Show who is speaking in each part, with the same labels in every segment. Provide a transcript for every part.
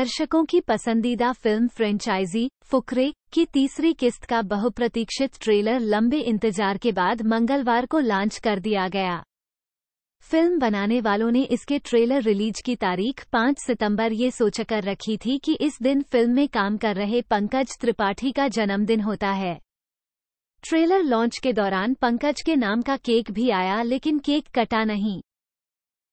Speaker 1: दर्शकों की पसंदीदा फिल्म फ्रेंचाइजी फुकरे की तीसरी किस्त का बहुप्रतीक्षित ट्रेलर लंबे इंतजार के बाद मंगलवार को लॉन्च कर दिया गया फिल्म बनाने वालों ने इसके ट्रेलर रिलीज की तारीख 5 सितंबर ये सोचकर रखी थी कि इस दिन फिल्म में काम कर रहे पंकज त्रिपाठी का जन्मदिन होता है ट्रेलर लॉन्च के दौरान पंकज के नाम का केक भी आया लेकिन केक कटा नहीं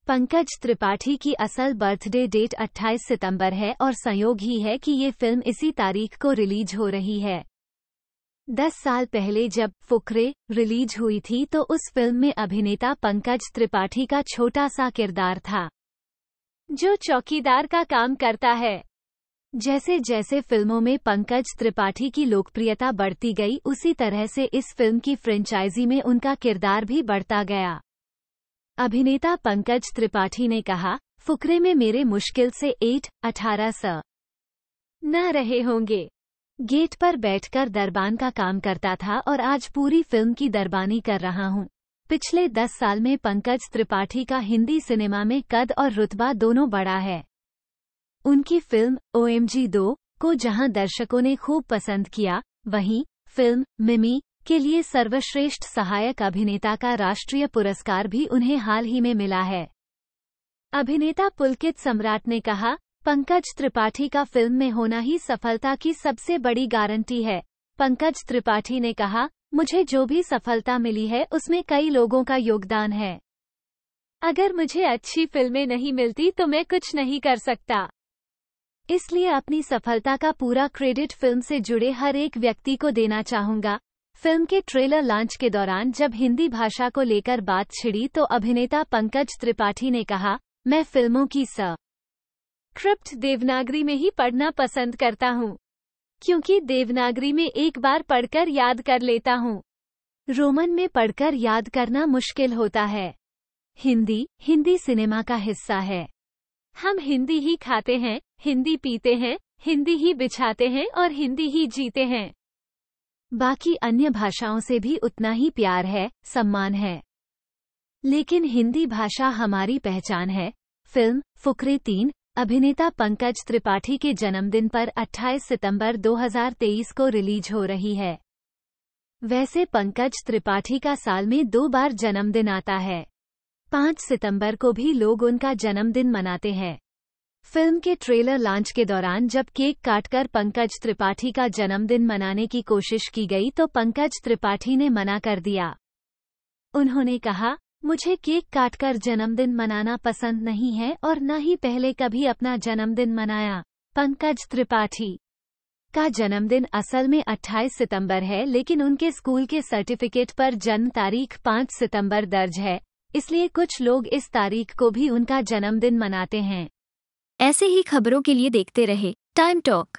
Speaker 1: पंकज त्रिपाठी की असल बर्थडे डेट 28 सितंबर है और संयोग ही है कि ये फिल्म इसी तारीख को रिलीज हो रही है दस साल पहले जब फुकरे रिलीज हुई थी तो उस फिल्म में अभिनेता पंकज त्रिपाठी का छोटा सा किरदार था जो चौकीदार का काम करता है जैसे जैसे फिल्मों में पंकज त्रिपाठी की लोकप्रियता बढ़ती गई उसी तरह से इस फिल्म की फ्रेंचाइजी में उनका किरदार भी बढ़ता गया अभिनेता पंकज त्रिपाठी ने कहा फुकरे में मेरे मुश्किल से एट अठारह स न रहे होंगे गेट पर बैठकर दरबान का काम करता था और आज पूरी फिल्म की दरबानी कर रहा हूँ पिछले दस साल में पंकज त्रिपाठी का हिंदी सिनेमा में कद और रुतबा दोनों बड़ा है उनकी फिल्म ओएमजी दो को जहाँ दर्शकों ने खूब पसंद किया वहीं फिल्म मिमी के लिए सर्वश्रेष्ठ सहायक अभिनेता का राष्ट्रीय पुरस्कार भी उन्हें हाल ही में मिला है अभिनेता पुलकित सम्राट ने कहा पंकज त्रिपाठी का फिल्म में होना ही सफलता की सबसे बड़ी गारंटी है पंकज त्रिपाठी ने कहा मुझे जो भी सफलता मिली है उसमें कई लोगों का योगदान है अगर मुझे अच्छी फिल्में नहीं मिलती तो मैं कुछ नहीं कर सकता इसलिए अपनी सफलता का पूरा क्रेडिट फिल्म से जुड़े हर एक व्यक्ति को देना चाहूंगा फिल्म के ट्रेलर लॉन्च के दौरान जब हिंदी भाषा को लेकर बात छिड़ी तो अभिनेता पंकज त्रिपाठी ने कहा मैं फिल्मों की सक्रिप्ट स्क्रिप्ट देवनागरी में ही पढ़ना पसंद करता हूँ क्योंकि देवनागरी में एक बार पढ़कर याद कर लेता हूँ रोमन में पढ़कर याद करना मुश्किल होता है हिंदी हिंदी सिनेमा का हिस्सा है हम हिंदी ही खाते हैं हिंदी पीते हैं हिंदी ही बिछाते हैं और हिंदी ही जीते हैं बाकी अन्य भाषाओं से भी उतना ही प्यार है सम्मान है लेकिन हिंदी भाषा हमारी पहचान है फिल्म फुकरे तीन अभिनेता पंकज त्रिपाठी के जन्मदिन पर 28 सितंबर 2023 को रिलीज हो रही है वैसे पंकज त्रिपाठी का साल में दो बार जन्मदिन आता है 5 सितंबर को भी लोग उनका जन्मदिन मनाते हैं फिल्म के ट्रेलर लॉन्च के दौरान जब केक काटकर पंकज त्रिपाठी का जन्मदिन मनाने की कोशिश की गई तो पंकज त्रिपाठी ने मना कर दिया उन्होंने कहा मुझे केक काटकर जन्मदिन मनाना पसंद नहीं है और न ही पहले कभी अपना जन्मदिन मनाया पंकज त्रिपाठी का जन्मदिन असल में 28 सितंबर है लेकिन उनके स्कूल के सर्टिफिकेट पर जन्म तारीख 5 सितंबर दर्ज है इसलिए कुछ लोग इस तारीख को भी उनका जन्मदिन मनाते हैं ऐसे ही खबरों के लिए देखते रहे टाइम टॉक